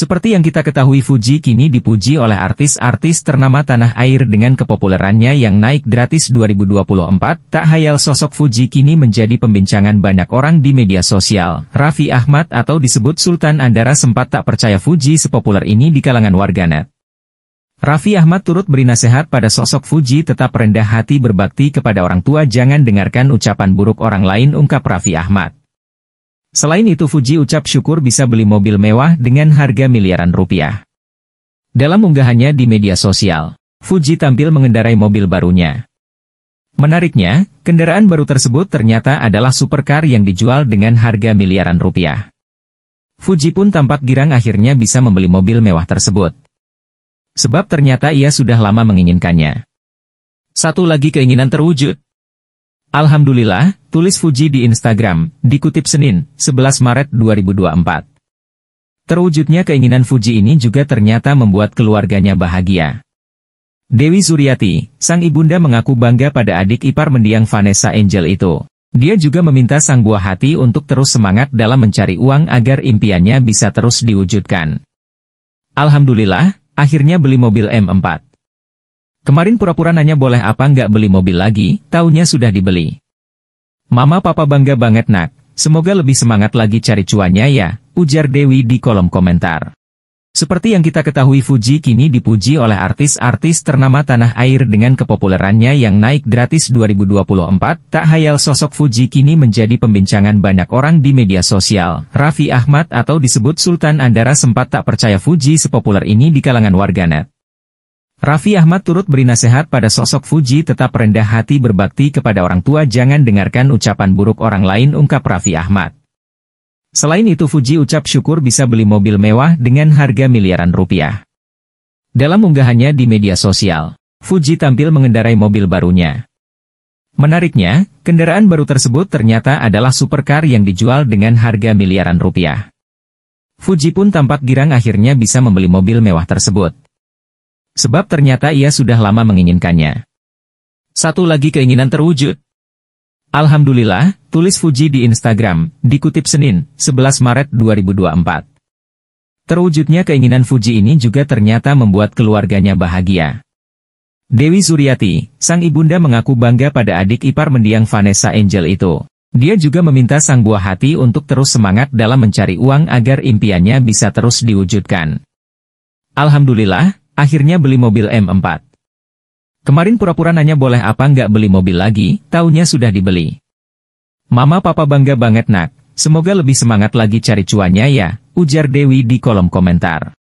Seperti yang kita ketahui Fuji kini dipuji oleh artis-artis ternama tanah air dengan kepopulerannya yang naik gratis 2024, tak hayal sosok Fuji kini menjadi pembincangan banyak orang di media sosial. Raffi Ahmad atau disebut Sultan Andara sempat tak percaya Fuji sepopuler ini di kalangan warganet. Raffi Ahmad turut beri nasihat pada sosok Fuji tetap rendah hati berbakti kepada orang tua jangan dengarkan ucapan buruk orang lain ungkap Raffi Ahmad. Selain itu Fuji ucap syukur bisa beli mobil mewah dengan harga miliaran rupiah. Dalam unggahannya di media sosial, Fuji tampil mengendarai mobil barunya. Menariknya, kendaraan baru tersebut ternyata adalah supercar yang dijual dengan harga miliaran rupiah. Fuji pun tampak girang akhirnya bisa membeli mobil mewah tersebut. Sebab ternyata ia sudah lama menginginkannya. Satu lagi keinginan terwujud. Alhamdulillah, tulis Fuji di Instagram, dikutip Senin, 11 Maret 2024. Terwujudnya keinginan Fuji ini juga ternyata membuat keluarganya bahagia. Dewi Zuriati, sang ibunda mengaku bangga pada adik ipar mendiang Vanessa Angel itu. Dia juga meminta sang buah hati untuk terus semangat dalam mencari uang agar impiannya bisa terus diwujudkan. Alhamdulillah, akhirnya beli mobil M4. Kemarin pura-pura nanya boleh apa nggak beli mobil lagi, taunya sudah dibeli. Mama papa bangga banget nak, semoga lebih semangat lagi cari cuannya ya, ujar Dewi di kolom komentar. Seperti yang kita ketahui Fuji kini dipuji oleh artis-artis ternama tanah air dengan kepopulerannya yang naik gratis 2024, tak hayal sosok Fuji kini menjadi pembincangan banyak orang di media sosial. Raffi Ahmad atau disebut Sultan Andara sempat tak percaya Fuji sepopuler ini di kalangan warganet. Raffi Ahmad turut beri nasihat pada sosok Fuji tetap rendah hati berbakti kepada orang tua jangan dengarkan ucapan buruk orang lain ungkap Raffi Ahmad. Selain itu Fuji ucap syukur bisa beli mobil mewah dengan harga miliaran rupiah. Dalam unggahannya di media sosial, Fuji tampil mengendarai mobil barunya. Menariknya, kendaraan baru tersebut ternyata adalah supercar yang dijual dengan harga miliaran rupiah. Fuji pun tampak girang akhirnya bisa membeli mobil mewah tersebut. Sebab ternyata ia sudah lama menginginkannya. Satu lagi keinginan terwujud. Alhamdulillah, tulis Fuji di Instagram, dikutip Senin, 11 Maret 2024. Terwujudnya keinginan Fuji ini juga ternyata membuat keluarganya bahagia. Dewi Zuriati, sang ibunda mengaku bangga pada adik ipar mendiang Vanessa Angel itu. Dia juga meminta sang buah hati untuk terus semangat dalam mencari uang agar impiannya bisa terus diwujudkan. Alhamdulillah, akhirnya beli mobil M4. Kemarin pura-pura nanya boleh apa nggak beli mobil lagi, taunya sudah dibeli. Mama papa bangga banget nak, semoga lebih semangat lagi cari cuannya ya, ujar Dewi di kolom komentar.